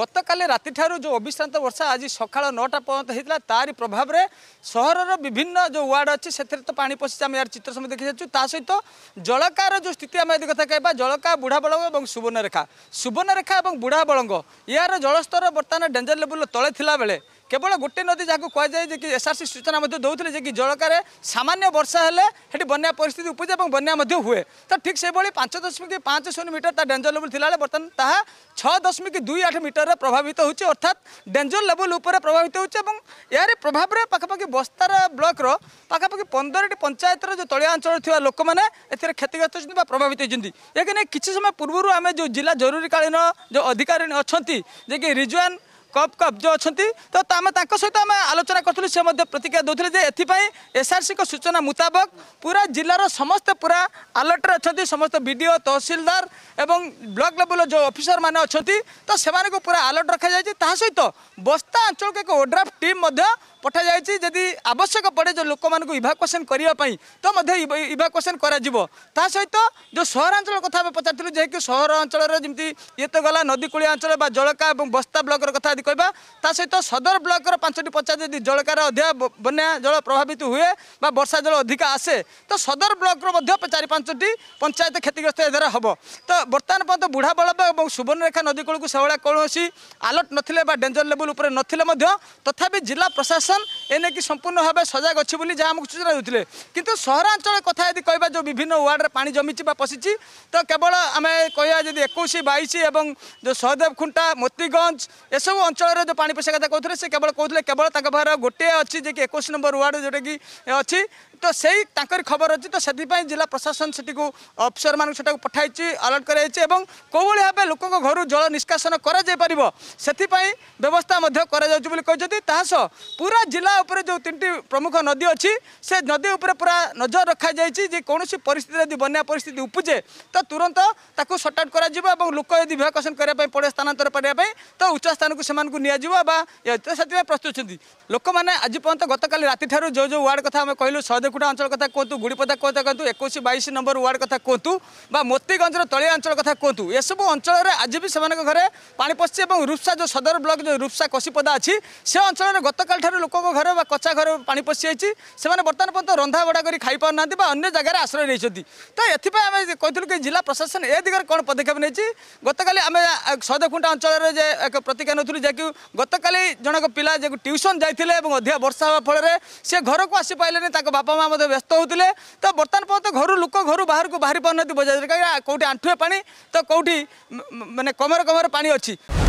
ଗତକାଲି ରାତିଠାରୁ ଯେଉଁ ଅବିଶ୍ରାନ୍ତ ବର୍ଷା ଆଜି ସକାଳ ନଅଟା ପର୍ଯ୍ୟନ୍ତ ହୋଇଥିଲା ତାରି ପ୍ରଭାବରେ ସହରର ବିଭିନ୍ନ ଯେଉଁ ୱାର୍ଡ଼ ଅଛି ସେଥିରେ ତ ପାଣି ପଶିଛି ଆମେ ଏହାର ଚିତ୍ର ସମୟ ଦେଖିସାରିଛୁ ତା ସହିତ ଜଳକାର ଯେଉଁ ସ୍ଥିତି ଆମେ ଯଦି କଥା କହିବା ଜଳକା ବୁଢ଼ାବଳଙ୍ଗ ଏବଂ ସୁବର୍ଣ୍ଣରେଖା ସୁବର୍ଣ୍ଣରେଖା ଏବଂ ବୁଢ଼ାବଳଙ୍ଗ ଏହାର ଜଳସ୍ତର ବର୍ତ୍ତମାନ ଡେଞ୍ଜର ଲେବୁଲ ତଳେ ଥିଲାବେଳେ কেবল গোটে নদী যা কুযায় যে কি এসআরসি সূচনা দেউলে যে কি জলকার সামান্য বর্ষা হলে সেটি বন্যা পরিস্থিতি উপজে এবং বন্যা হুয়ে তো ঠিক সেইভাবে পাঁচ দশমিক পাঁচ শূন্য মিটার তা ডেঞ্জর লেভেল লাগে বর্তমান তাহা ছ দশমিক দুই আট মিটরের প্রভাবিত হচ্ছে অর্থাৎ ডেঞ্জর লেভেল উপরে প্রভাবিত হচ্ছে এবং এর প্রভাবে পাখাপাখি বস্তার ব্লকর পাখাপাখি পনেরটি পঞ্চায়েতর যে তলিয়া অঞ্চল থাকা লোক মানে এতে ক্ষতিগ্রস্ত হচ্ছেন বা প্রভাবিত হচ্ছেন এখানে কিছু সময় পূর্বর আমি যে জেলা জরুরীকালীন যে অধিকারী অনেক যে কি রিজওয়ান କପ୍ କପ୍ ଯେଉଁ ଅଛନ୍ତି ତ ଆମେ ତାଙ୍କ ସହିତ ଆମେ ଆଲୋଚନା କରିଥିଲୁ ସେ ମଧ୍ୟ ପ୍ରତିକ୍ରିୟା ଦେଉଥିଲେ ଯେ ଏଥିପାଇଁ ଏସ୍ଆର୍ସିଙ୍କ ସୂଚନା ମୁତାବକ ପୁରା ଜିଲ୍ଲାର ସମସ୍ତେ ପୁରା ଆଲର୍ଟରେ ଅଛନ୍ତି ସମସ୍ତ ବି ଡି ଓ ତହସିଲଦାର ଏବଂ ବ୍ଲକ୍ ଲେଭେଲର ଯେଉଁ ଅଫିସରମାନେ ଅଛନ୍ତି ତ ସେମାନଙ୍କୁ ପୁରା ଆଲର୍ଟ ରଖାଯାଇଛି ତାହା ସହିତ ବସ୍ତା ଅଞ୍ଚଳକୁ ଏକ ଓଡ୍ରାଫ୍ ଟିମ୍ ମଧ୍ୟ পঠাযাইছে যদি আবশ্যক পড়ে যে লোক মানুষ ইভাকুয়েসন করা তো ইভাকুয়েসন করা তা সহিত যে সহরাঞ্চল কথা আমি পচারু যেহেতু সহর অঞ্চলের যেমন ইয়ে তো গলা নদীকূলিয়া অঞ্চল বা জলকা এবং বস্তা ব্লকর কথা যদি কহা তা সহিত সদর ব্লকর পাঁচটি পঞ্চায়েত যদি জলকার অধিকা বন্যা জল প্রভাবিত হুয়ে বা বর্ষা জল অধিকা আসে তো সদর ব্লকর চারি পাঁচটি পঞ্চায়েত ক্ষতিগ্রস্ত এদ্বারা হব তো বর্তমান পর্যন্ত বুড়া বলব এবং সুবর্ণরেখা নদীকূলক সেভাবে কৌশি আলর্ট নথিলে বা ডেঞ্জর লেভেল উপরে নথিলে তথাপি জেলা প্রশাসন olsun. এনে সম্পূর্ণ ভাবে সজাগ অছি বলে যা আমাকে সূচনা দেউলে কিন্তু সহরাঞ্চল কথা যদি কহা যে বিভিন্ন ওয়ার্ডে পাঁচ জমিছে বা পশিছি তো কেবল আমি কহা যদি একুশ বাইশ এবং যে সহদেব খুঁটা মতিগঞ্জ এসব অঞ্চলের যে পাঁচ পশা কথা কৌলে সে কেবল কৌলে কেবল তাঁর ভার গোটিয়ে অছি যে কি একুশ নম্বর ওয়ার্ড যেটা কি অছি তো সেই তাঁকর খবর অছি তো সেপাই জেলা প্রশাসন সেটি অফিসর মানুষ সেটা পঠাইছি আলর্ট করাইছি এবং কোভাবে ভাবে লোক ঘর জল নিষ্কাশন করা যাই পার সেপাই ব্যবস্থা করা যাচ্ছে বলে কিন্তু তাহলে পুরা জেলা ଜିଲ୍ଲା ଉପରେ ଯେଉଁ ତିନିଟି ପ୍ରମୁଖ ନଦୀ ଅଛି ସେ ନଦୀ ଉପରେ ପୁରା ନଜର ରଖାଯାଇଛି ଯେ କୌଣସି ପରିସ୍ଥିତି ଯଦି ବନ୍ୟା ପରିସ୍ଥିତି ଉପୁଜେ ତ ତୁରନ୍ତ ତାକୁ ସଟ୍ ଆଉଟ୍ କରାଯିବ ଏବଂ ଲୋକ ଯଦି ଭିଭାକର୍ଷଣ କରିବା ପାଇଁ ପଡ଼େ ସ୍ଥାନାନ୍ତର କରିବା ପାଇଁ ତ ଉଚ୍ଚ ସ୍ଥାନକୁ ସେମାନଙ୍କୁ ନିଆଯିବ ବା ସେଥିପାଇଁ ପ୍ରସ୍ତୁତ ଅଛନ୍ତି ଲୋକମାନେ ଆଜି ପର୍ଯ୍ୟନ୍ତ ଗତକାଲି ରାତିଠାରୁ ଯେଉଁ ଯେଉଁ ୱାର୍ଡ଼ କଥା ଆମେ କହିଲୁ ସହଦେଖୁଟା ଅଞ୍ଚଳ କଥା କୁହନ୍ତୁ ଗୁଡ଼ିପଦା କଥା କୁହନ୍ତୁ ଏକୋଇଶ ବାଇଶ ନମ୍ବର ୱାର୍ଡ଼ କଥା କୁହନ୍ତୁ ବା ମୋତିଗଞ୍ଜର ତଳିଆ ଅଞ୍ଚଳ କଥା କୁହନ୍ତୁ ଏସବୁ ଅଞ୍ଚଳରେ ଆଜି ବି ସେମାନଙ୍କ ଘରେ ପାଣି ପଶିଛି ଏବଂ ରୁପ୍ସା ଯେଉଁ ସଦର ବ୍ଲକ ଯେଉଁ ରୁପ୍ସା କଷିପଦା ଅଛି ସେ ଅଞ୍ଚଳରେ ଗତକାଲିଠାରୁ ଲୋକଙ୍କ ଘରେ ঘর বা কচা ঘর পানি পশিযাইছি সে বর্তমান পর্যন্ত রন্ধা বড়া করে খাই পাওনা বা অন্য জায়গায় আশ্রয় নিয়েছেন তো এপাই আমি কইলু কি জেলা প্রশাসন এ দিগরে কোণ পদক্ষেপ নেই গতকাল আমি সদকুণ্টা অঞ্চলের যে এক প্রতিক্রিয়া নেই যাকে গতকাল জনক পিলা যে টিউশন যাই এবং অধিকা বর্ষা হওয়া ফলের সে ঘরক আসি পাইলে তাঁর বাপা মা মধ্যে ব্যস্ত হোলে তো বর্তমান পর্যন্ত ঘর লোক ঘর বাহার বাহারি পাওনা বজারে কোটি আঁঠুয়ে পা তো কোটি মানে কমর কমর পা অ